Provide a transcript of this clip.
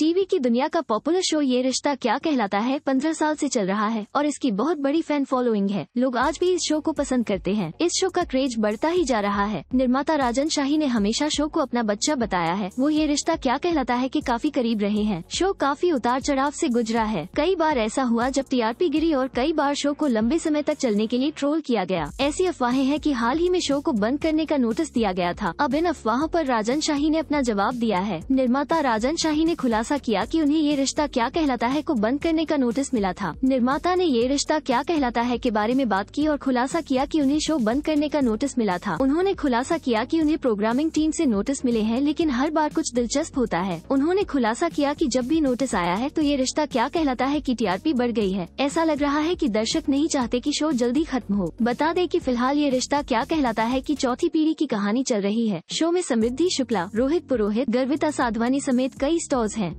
TV की दुनिया का पॉपुलर शो ये रिश्ता क्या कहलाता है पंद्रह साल से चल रहा है और इसकी बहुत बड़ी फैन फॉलोइंग है लोग आज भी इस शो को पसंद करते हैं इस शो का क्रेज बढ़ता ही जा रहा है निर्माता राजन शाही ने हमेशा शो को अपना बच्चा बताया है वो ये रिश्ता क्या कहलाता है की काफी करीब रहे हैं शो काफी उतार चढ़ाव ऐसी गुजरा है कई बार ऐसा हुआ जब टीआरपी गिरी और कई बार शो को लंबे समय तक चलने के लिए ट्रोल किया गया ऐसी अफवाहें हैं की हाल ही में शो को बंद करने का नोटिस दिया गया था अब इन अफवाहों आरोप राजन शाही ने अपना जवाब दिया है निर्माता राजन शाही ने खुलासा खुलासा किया कि उन्हें ये रिश्ता क्या कहलाता है को बंद करने का नोटिस मिला था निर्माता ने ये रिश्ता क्या कहलाता है के बारे में बात की और खुलासा किया कि उन्हें शो बंद करने का नोटिस मिला था उन्होंने खुलासा किया कि उन्हें प्रोग्रामिंग टीम से नोटिस मिले हैं लेकिन हर बार कुछ दिलचस्प होता है उन्होंने खुलासा किया कि जब भी नोटिस आया है तो ये रिश्ता क्या कहलाता है की टीआरपी बढ़ गई है ऐसा लग रहा है कि दर्शक नहीं चाहते कि शो जल्दी खत्म हो बता दें कि फिलहाल ये रिश्ता क्या कहलाता है कि चौथी पीढ़ी की कहानी चल रही है शो में समृद्धि शुक्ला रोहित पुरोहित गर्विता साधवानी समेत कई स्टॉर्स हैं